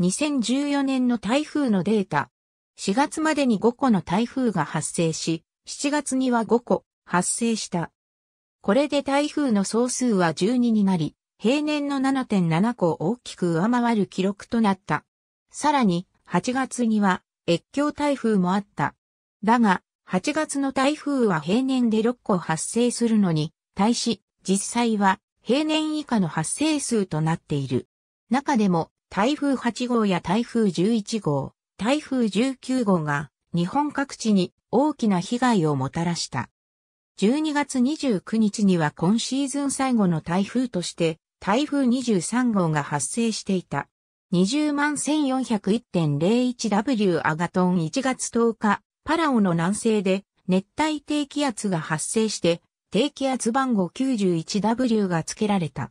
2014年の台風のデータ。4月までに5個の台風が発生し、7月には5個発生した。これで台風の総数は12になり、平年の7.7個を大きく上回る記録となった。さらに、8月には越境台風もあった。だが、8月の台風は平年で6個発生するのに、対し、実際は平年以下の発生数となっている。中でも、台風8号や台風11号、台風19号が日本各地に大きな被害をもたらした。12月29日には今シーズン最後の台風として台風23号が発生していた。20万 1401.01W アガトン1月10日、パラオの南西で熱帯低気圧が発生して低気圧番号 91W が付けられた。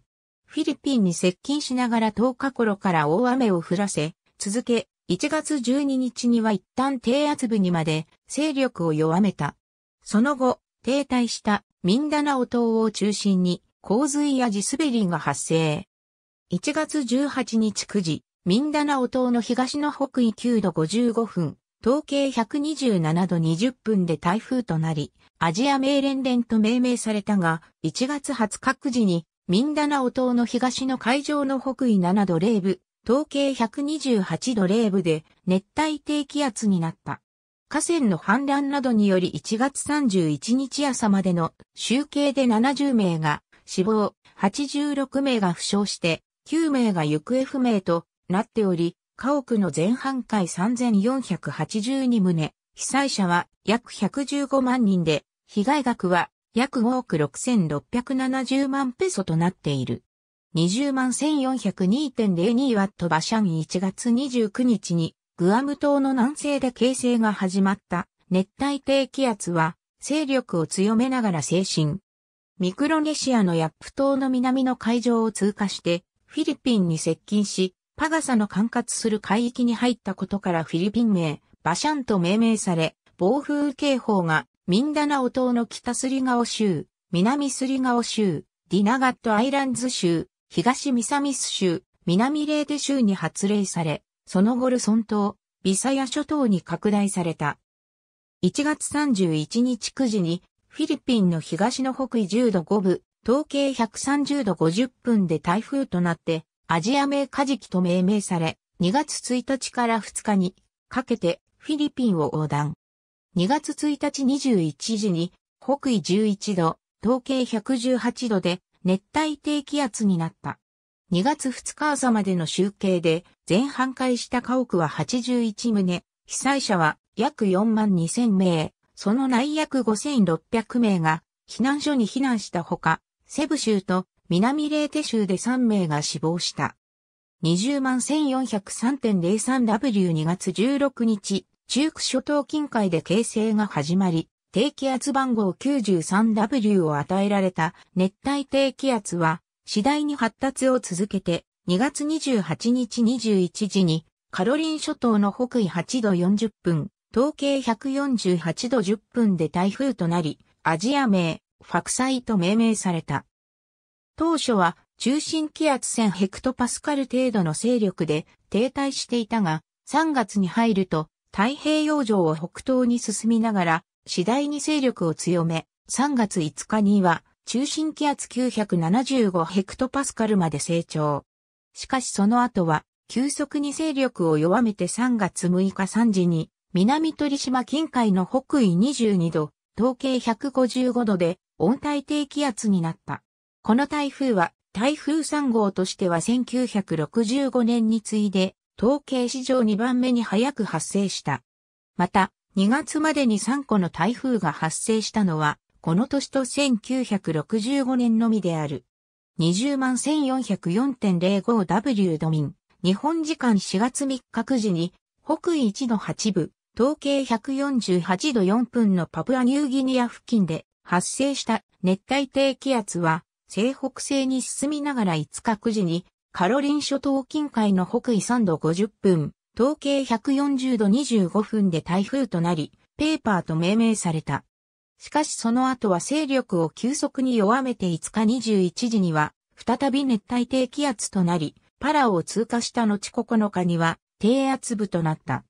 フィリピンに接近しながら10日頃から大雨を降らせ、続け、1月12日には一旦低圧部にまで勢力を弱めた。その後、停滞したミンダナオ島を中心に洪水や地滑りが発生。1月18日9時、ミンダナオ島の東の北緯9度55分、統計127度20分で台風となり、アジア名連連と命名されたが、1月20日9時にミンダナオ島の東の海上の北緯7度0部、東経128度0部で熱帯低気圧になった。河川の氾濫などにより1月31日朝までの集計で70名が死亡、86名が負傷して、9名が行方不明となっており、家屋の全半壊3482棟、被災者は約115万人で、被害額は約5億6670万ペソとなっている。20万1402.02ワットバシャン1月29日にグアム島の南西で形成が始まった熱帯低気圧は勢力を強めながら精神。ミクロネシアのヤップ島の南の海上を通過してフィリピンに接近しパガサの管轄する海域に入ったことからフィリピン名バシャンと命名され暴風警報がミンダナオ島の北スリガオ州、南スリガオ州、ディナガットアイランズ州、東ミサミス州、南レーテ州に発令され、その後ルソン島、ビサヤ諸島に拡大された。1月31日9時に、フィリピンの東の北緯10度5分、統計130度50分で台風となって、アジア名カジキと命名され、2月1日から2日にかけてフィリピンを横断。2月1日21時に北緯11度、東経118度で熱帯低気圧になった。2月2日朝までの集計で全半壊した家屋は81棟、被災者は約4万2000名、その内約5600名が避難所に避難したほか、セブ州と南レーテ州で3名が死亡した。20万 1403.03W2 月16日中区諸島近海で形成が始まり、低気圧番号 93W を与えられた熱帯低気圧は、次第に発達を続けて、2月28日21時に、カロリン諸島の北緯8度40分、東経148度10分で台風となり、アジア名、ファクサイと命名された。当初は中心気圧1000ヘクトパスカル程度の勢力で停滞していたが、3月に入ると太平洋上を北東に進みながら、次第に勢力を強め、3月5日には、中心気圧975ヘクトパスカルまで成長。しかしその後は、急速に勢力を弱めて3月6日3時に、南鳥島近海の北緯22度、東経155度で温帯低気圧になった。この台風は台風3号としては1965年に次いで統計史上2番目に早く発生した。また、2月までに3個の台風が発生したのは、この年と1965年のみである。20万 1404.05W ドミン、日本時間4月3日9時に、北緯1度8部、統計148度4分のパプアニューギニア付近で発生した熱帯低気圧は、西北西に進みながら5日9時にカロリン諸島近海の北緯3度50分、統計140度25分で台風となり、ペーパーと命名された。しかしその後は勢力を急速に弱めて5日21時には、再び熱帯低気圧となり、パラオを通過した後9日には、低圧部となった。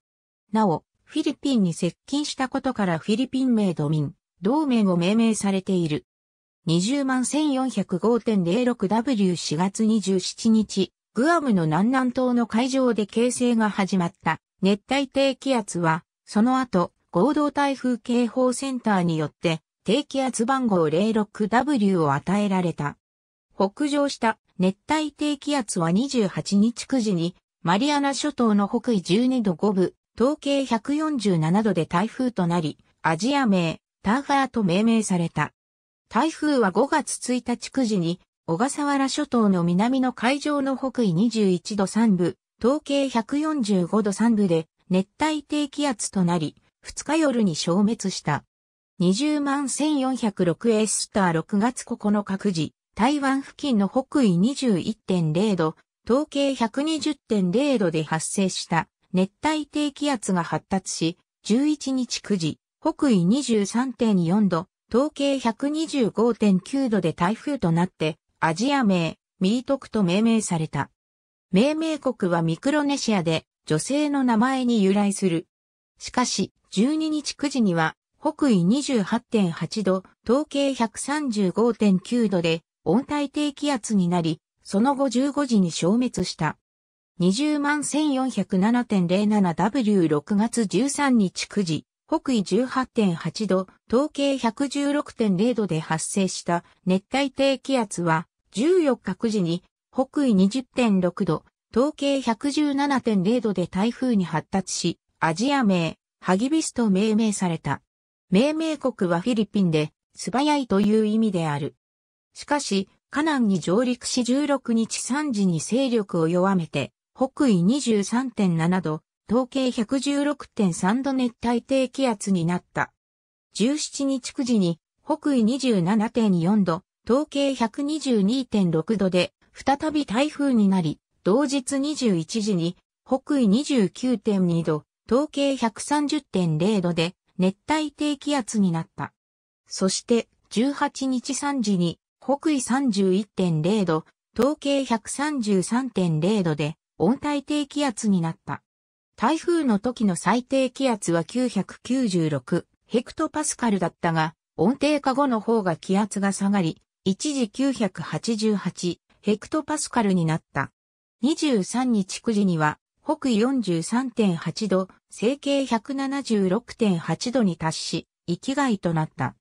なお、フィリピンに接近したことからフィリピン名ドミン、同盟を命名されている。2 0 1 4 0 5 0 6 w 4月27日、グアムの南南東の海上で形成が始まった熱帯低気圧は、その後、合同台風警報センターによって、低気圧番号 06W を与えられた。北上した熱帯低気圧は28日9時に、マリアナ諸島の北緯12度5分、統計147度で台風となり、アジア名、ターファーと命名された。台風は5月1日9時に、小笠原諸島の南の海上の北緯21度3部、東経145度3部で熱帯低気圧となり、2日夜に消滅した。20万1 4 0 6エスター6月9日9時、台湾付近の北緯21.0度、統計120.0度で発生した熱帯低気圧が発達し、11日9時、北緯23.4度、統計125.9度で台風となって、アジア名、ミートクと命名された。命名国はミクロネシアで、女性の名前に由来する。しかし、12日9時には、北緯28.8度、統計135.9度で温帯低気圧になり、その後15時に消滅した。20万 1407.07W6 月13日9時、北緯18.8度、統計116.0度で発生した熱帯低気圧は、14日9時に北緯20.6度、統計117.0度で台風に発達し、アジア名、ハギビスと命名された。命名国はフィリピンで、素早いという意味である。しかし、カナンに上陸し16日3時に勢力を弱めて、北緯23.7度、統計116.3度熱帯低気圧になった。17日9時に北緯27.4度、統計122.6度で再び台風になり、同日21時に北緯29.2度、統計130.0度で熱帯低気圧になった。そして18日3時に北緯31.0度、統計133.0度で温帯低気圧になった。台風の時の最低気圧は996ヘクトパスカルだったが、温定化後の方が気圧が下がり、一時988ヘクトパスカルになった。23日9時には、北緯43.8度、西経176.8度に達し、域外となった。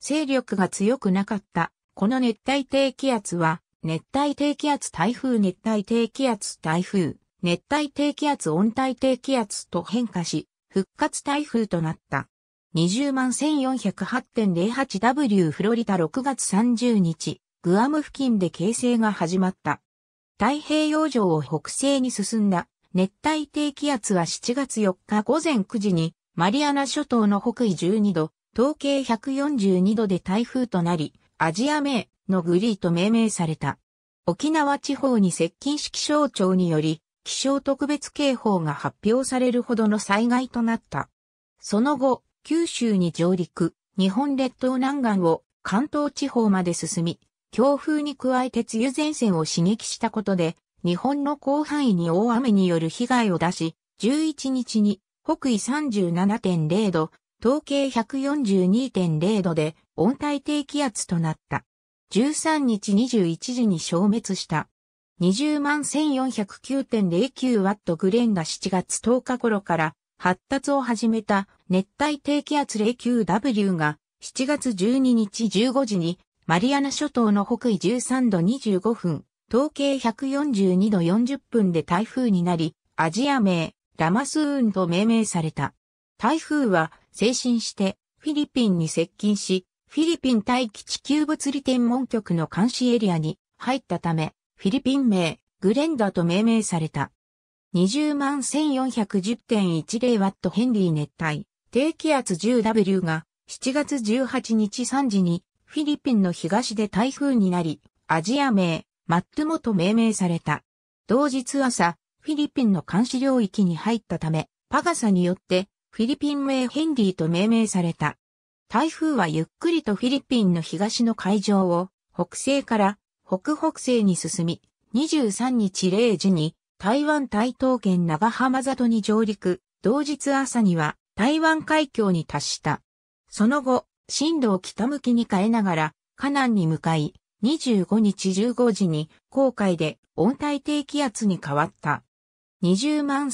勢力が強くなかった、この熱帯低気圧は、熱帯低気圧台風熱帯低気圧台風熱帯低気圧温帯低気圧と変化し、復活台風となった。20万 1408.08W フロリダ6月30日、グアム付近で形成が始まった。太平洋上を北西に進んだ熱帯低気圧は7月4日午前9時にマリアナ諸島の北緯12度、統計142度で台風となり、アジア名のグリーと命名された。沖縄地方に接近式象徴により、気象特別警報が発表されるほどの災害となった。その後、九州に上陸、日本列島南岸を関東地方まで進み、強風に加えて梅雨前線を刺激したことで、日本の広範囲に大雨による被害を出し、11日に北緯37.0度、統計142.0度で温帯低気圧となった。13日21時に消滅した。20万1 4 0 9 0 9トグレンが7月10日頃から発達を始めた熱帯低気圧 09W が7月12日15時にマリアナ諸島の北緯13度25分、統計142度40分で台風になり、アジア名、ラマスーンと命名された。台風は精神してフィリピンに接近し、フィリピン大気地球物理天文局の監視エリアに入ったため、フィリピン名、グレンダと命名された。20万1 4 1 0 1 0トヘンリー熱帯、低気圧 10W が7月18日3時にフィリピンの東で台風になり、アジア名、マットモと命名された。同日朝、フィリピンの監視領域に入ったため、パガサによってフィリピン名ヘンリーと命名された。台風はゆっくりとフィリピンの東の海上を北西から北北西に進み、23日0時に台湾台東県長浜里に上陸、同日朝には台湾海峡に達した。その後、進路を北向きに変えながら、河南に向かい、25日15時に、航海で温帯低気圧に変わった。20万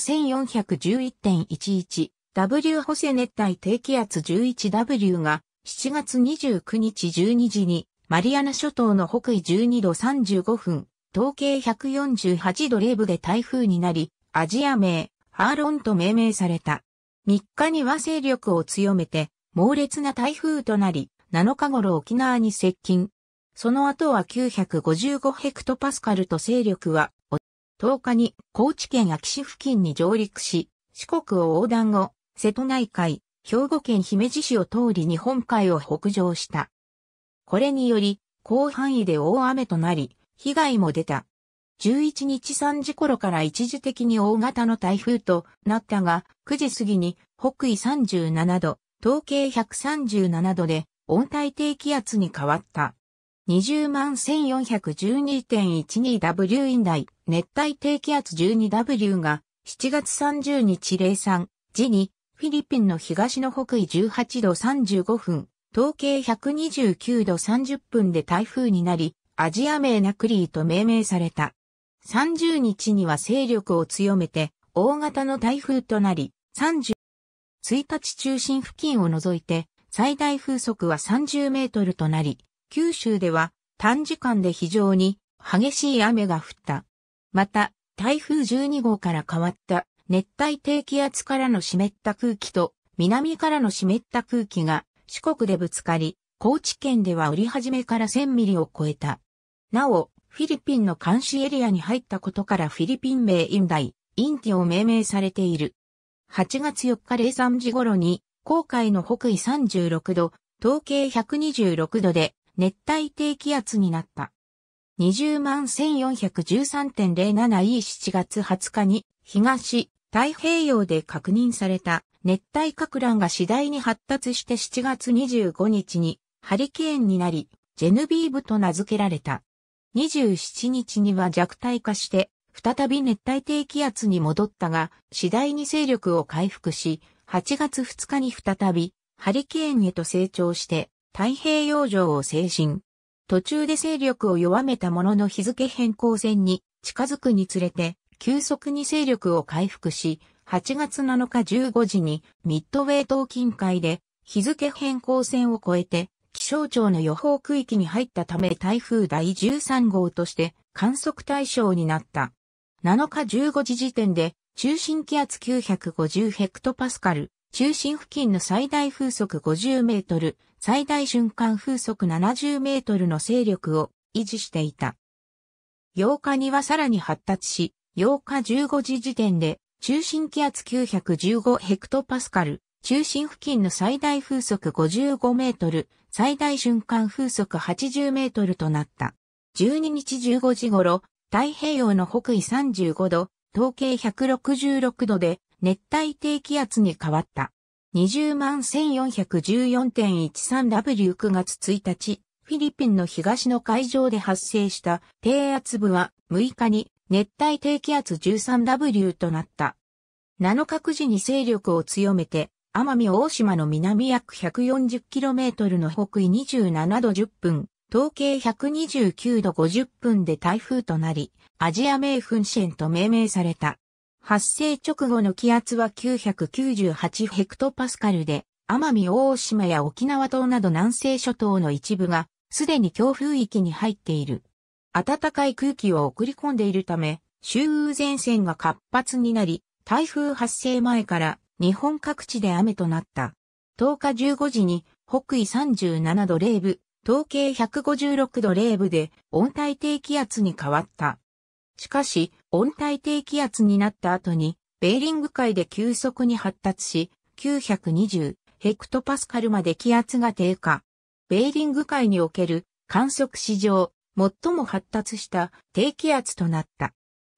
1411.11W 補正熱帯低気圧 11W が7月29日12時にマリアナ諸島の北緯12度35分、統計148度0部で台風になり、アジア名、ハーロンと命名された。3日には勢力を強めて、猛烈な台風となり、7日頃沖縄に接近。その後は955ヘクトパスカルと勢力は、10日に高知県秋市付近に上陸し、四国を横断後、瀬戸内海、兵庫県姫路市を通り日本海を北上した。これにより、広範囲で大雨となり、被害も出た。11日3時頃から一時的に大型の台風となったが、9時過ぎに北緯37度、東経137度で温帯低気圧に変わった。201,412.12W 以内、熱帯低気圧 12W が7月30日03時にフィリピンの東の北緯18度35分、統計129度30分で台風になり、アジア名ナクリーと命名された。30日には勢力を強めて、大型の台風となり、31日中心付近を除いて、最大風速は30メートルとなり、九州では短時間で非常に激しい雨が降った。また、台風12号から変わった熱帯低気圧からの湿った空気と南からの湿った空気が四国でぶつかり、高知県では売り始めから1000ミリを超えた。なお、フィリピンの監視エリアに入ったことからフィリピン名インダイ、インティを命名されている。8月4日03時頃に、航海の北緯36度、東経126度で熱帯低気圧になった。20万 1413.07E7 月20日に東太平洋で確認された熱帯核乱が次第に発達して7月25日にハリケーンになり、ジェヌビーブと名付けられた。27日には弱体化して、再び熱帯低気圧に戻ったが、次第に勢力を回復し、8月2日に再び、ハリケーンへと成長して、太平洋上を精神。途中で勢力を弱めたものの日付変更線に近づくにつれて、急速に勢力を回復し、8月7日15時にミッドウェイ島近海で日付変更線を越えて気象庁の予報区域に入ったため台風第13号として観測対象になった。7日15時時点で中心気圧950ヘクトパスカル、中心付近の最大風速50メートル、最大瞬間風速70メートルの勢力を維持していた。8日にはさらに発達し、8日15時時点で中心気圧915ヘクトパスカル、中心付近の最大風速55メートル、最大瞬間風速80メートルとなった。12日15時頃、太平洋の北緯35度、統計166度で熱帯低気圧に変わった。20万 1414.13W9 月1日、フィリピンの東の海上で発生した低圧部は6日に熱帯低気圧 13W となった。7日く時に勢力を強めて、奄美大島の南約 140km の北緯27度10分、統計129度50分で台風となり、アジア名噴支援と命名された。発生直後の気圧は998ヘクトパスカルで、奄美大島や沖縄島など南西諸島の一部が、すでに強風域に入っている。暖かい空気を送り込んでいるため、周雨前線が活発になり、台風発生前から日本各地で雨となった。10日15時に北緯37度0部、統計156度0部で温帯低気圧に変わった。しかし、温帯低気圧になった後に、ベーリング海で急速に発達し、920ヘクトパスカルまで気圧が低下。ベーリング海における観測史上最も発達した低気圧となった。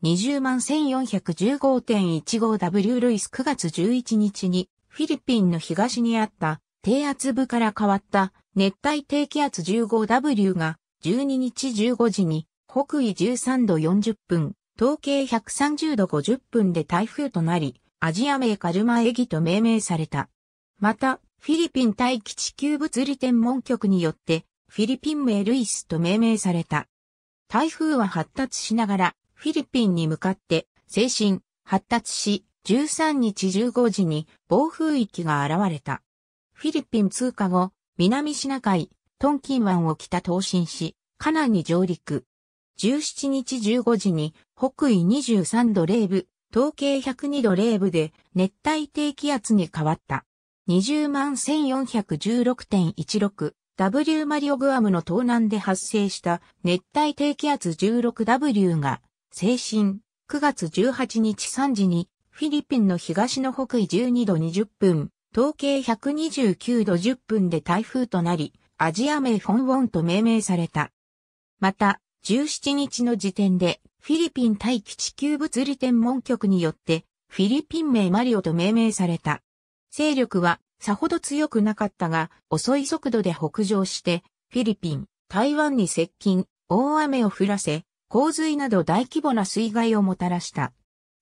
20万 1415.15W ルイス9月11日にフィリピンの東にあった低圧部から変わった熱帯低気圧 15W が12日15時に北緯13度40分、東経130度50分で台風となり、アジア名カルマエギと命名された。また、フィリピン大気地球物理天文局によってフィリピン名ルイスと命名された。台風は発達しながら、フィリピンに向かって、精神、発達し、13日15時に暴風域が現れた。フィリピン通過後、南シナ海、トンキン湾を北東進し、カナンに上陸。17日15時に北緯23度0部、東経102度0部で熱帯低気圧に変わった。20万1416.16 W マリオグアムの東南で発生した熱帯低気圧 16W が、精神、9月18日3時に、フィリピンの東の北緯12度20分、統計129度10分で台風となり、アジア名フォンウォンと命名された。また、17日の時点で、フィリピン大気地球物理天文局によって、フィリピン名マリオと命名された。勢力はさほど強くなかったが、遅い速度で北上して、フィリピン、台湾に接近、大雨を降らせ、洪水など大規模な水害をもたらした。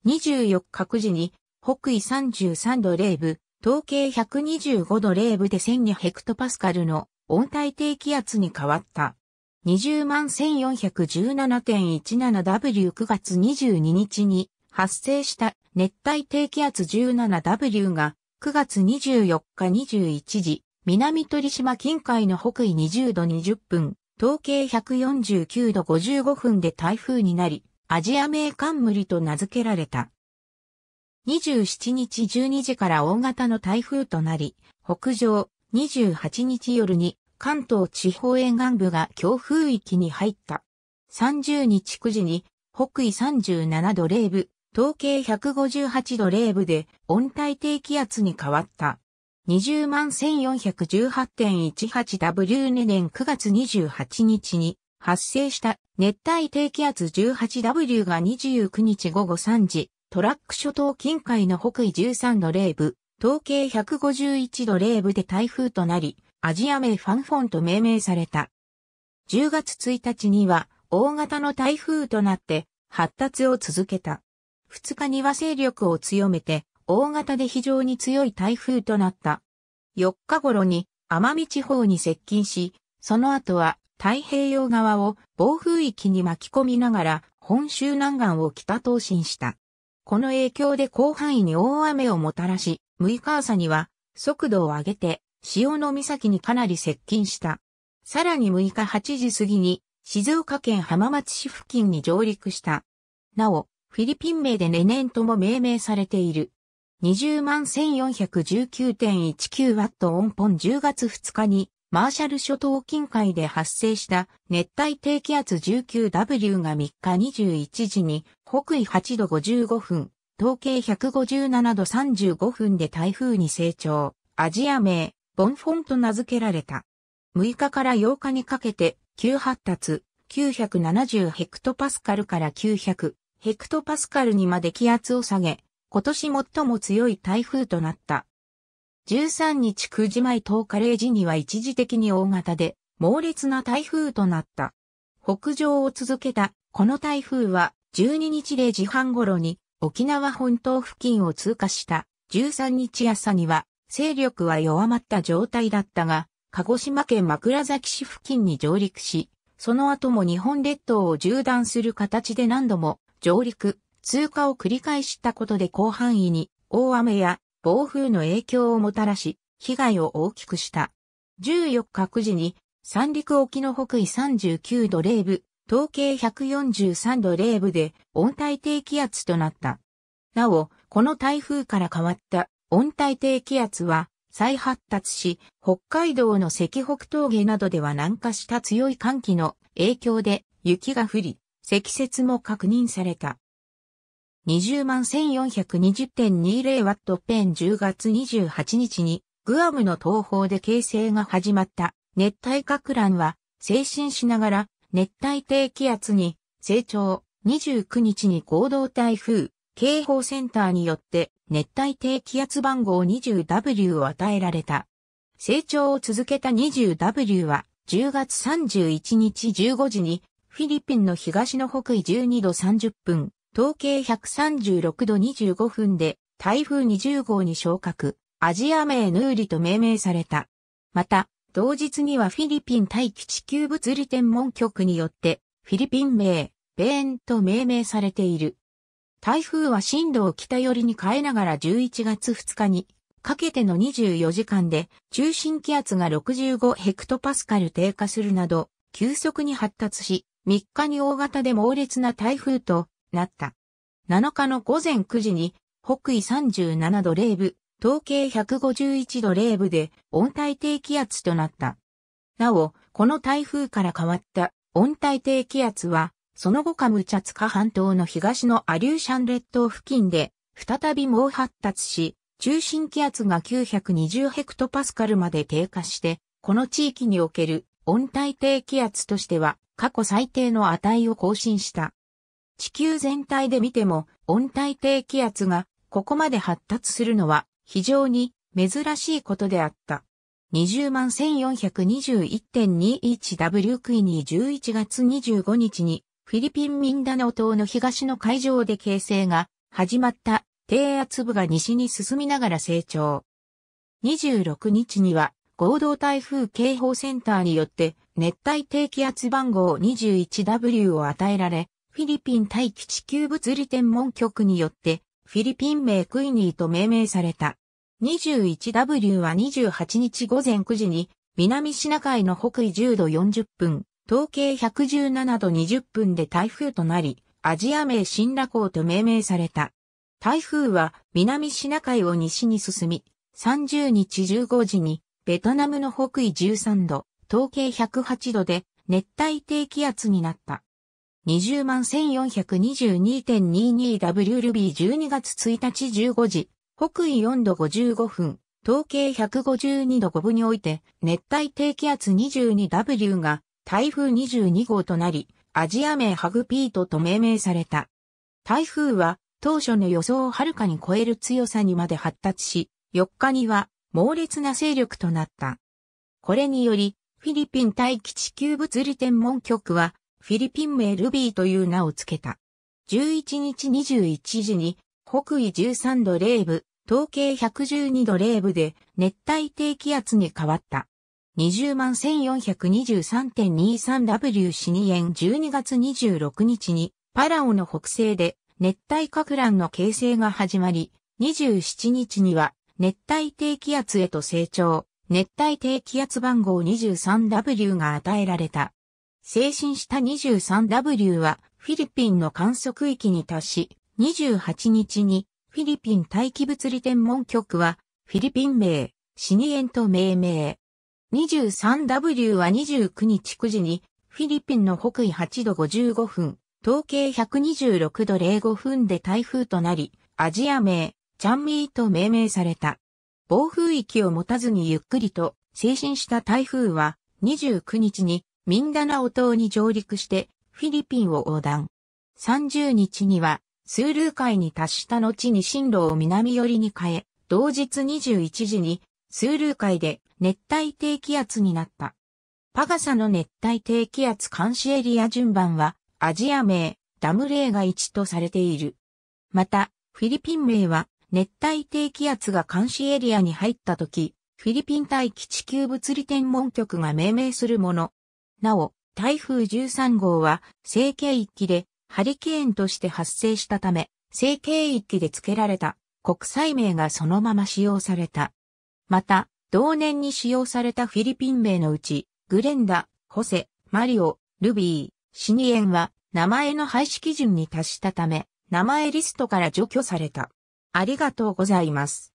24日各時に、北緯33度0部、統計125度0部で1200ヘクトパスカルの温帯低気圧に変わった。20万 1417.17W9 月22日に発生した熱帯低気圧 17W が9月24日21時、南鳥島近海の北緯20度20分、統計149度55分で台風になり、アジア名冠と名付けられた。27日12時から大型の台風となり、北上、28日夜に関東地方沿岸部が強風域に入った。30日9時に北緯37度0部、統計158度0部で温帯低気圧に変わった。20万 1418.18W 年9月28日に発生した熱帯低気圧 18W が29日午後3時、トラック諸島近海の北緯13度0部、統計151度0部で台風となり、アジア名ファンフォンと命名された。10月1日には大型の台風となって発達を続けた。2日には勢力を強めて、大型で非常に強い台風となった。4日頃に奄美地方に接近し、その後は太平洋側を暴風域に巻き込みながら本州南岸を北東進した。この影響で広範囲に大雨をもたらし、6日朝には速度を上げて潮の岬にかなり接近した。さらに6日8時過ぎに静岡県浜松市付近に上陸した。なお、フィリピン名でネネンとも命名されている。20万1419.19ワットオンポン10月2日にマーシャル諸島近海で発生した熱帯低気圧 19W が3日21時に北緯8度55分、統計157度35分で台風に成長、アジア名、ボンフォンと名付けられた。6日から8日にかけて、急発達、970ヘクトパスカルから900ヘクトパスカルにまで気圧を下げ、今年最も強い台風となった。13日9時前10日0時には一時的に大型で猛烈な台風となった。北上を続けたこの台風は12日0時半頃に沖縄本島付近を通過した13日朝には勢力は弱まった状態だったが鹿児島県枕崎市付近に上陸し、その後も日本列島を縦断する形で何度も上陸、通過を繰り返したことで広範囲に大雨や暴風の影響をもたらし、被害を大きくした。14日9時に三陸沖の北緯39度0部、統計143度0部で温帯低気圧となった。なお、この台風から変わった温帯低気圧は再発達し、北海道の赤北峠などでは南下した強い寒気の影響で雪が降り、積雪も確認された。20万1 4 2 0 2 0トペン10月28日にグアムの東方で形成が始まった熱帯格乱は精神しながら熱帯低気圧に成長29日に合同台風警報センターによって熱帯低気圧番号 20W を与えられた。成長を続けた 20W は10月31日15時にフィリピンの東の北緯12度30分、東経136度25分で台風20号に昇格、アジア名ヌーリと命名された。また、同日にはフィリピン大気地球物理天文局によって、フィリピン名、ベーンと命名されている。台風は震度を北寄りに変えながら11月2日にかけての24時間で中心気圧が65ヘクトパスカル低下するなど急速に発達し3日に大型で猛烈な台風となった。7日の午前9時に北緯37度0部、東経151度0部で温帯低気圧となった。なお、この台風から変わった温帯低気圧は、その後カムチャツカ半島の東のアリューシャン列島付近で、再び猛発達し、中心気圧が920ヘクトパスカルまで低下して、この地域における温帯低気圧としては過去最低の値を更新した。地球全体で見ても温帯低気圧がここまで発達するのは非常に珍しいことであった。20万 1421.21W クイニー11月25日にフィリピンミンダノ島の東の海上で形成が始まった低圧部が西に進みながら成長。26日には合同台風警報センターによって熱帯低気圧番号 21W を与えられ、フィリピン大気地球物理天文局によってフィリピン名クイニーと命名された。21W は28日午前9時に南シナ海の北緯10度40分、東経117度20分で台風となり、アジア名新羅港と命名された。台風は南シナ海を西に進み、30日15時にベトナムの北緯13度、東経108度で熱帯低気圧になった。20万 1422.22W ルビー12月1日15時、北緯4度55分、統計152度5分において、熱帯低気圧 22W が台風22号となり、アジア名ハグピートと命名された。台風は当初の予想をはるかに超える強さにまで発達し、4日には猛烈な勢力となった。これにより、フィリピン大気地球物理天文局は、フィリピン名ルビーという名を付けた。11日21時に、北緯13度0部、東経112度0部で熱帯低気圧に変わった。20万 1423.23W シニ円12月26日にパラオの北西で熱帯核乱の形成が始まり、27日には熱帯低気圧へと成長、熱帯低気圧番号 23W が与えられた。精神した 23W はフィリピンの観測域に達し、28日にフィリピン大気物理天文局はフィリピン名、シニエンと命名。23W は29日9時にフィリピンの北緯8度55分、東経126度05分で台風となり、アジア名、チャンミーと命名された。暴風域を持たずにゆっくりと精神した台風は29日にミンダナオ島に上陸してフィリピンを横断。30日にはスールー海に達した後に進路を南寄りに変え、同日21時にスールー海で熱帯低気圧になった。パガサの熱帯低気圧監視エリア順番はアジア名、ダム例が1とされている。また、フィリピン名は熱帯低気圧が監視エリアに入った時、フィリピン大気地球物理天文局が命名するもの。なお、台風13号は、成形気で、ハリケーンとして発生したため、成形気で付けられた国際名がそのまま使用された。また、同年に使用されたフィリピン名のうち、グレンダ、ホセ、マリオ、ルビー、シニエンは、名前の廃止基準に達したため、名前リストから除去された。ありがとうございます。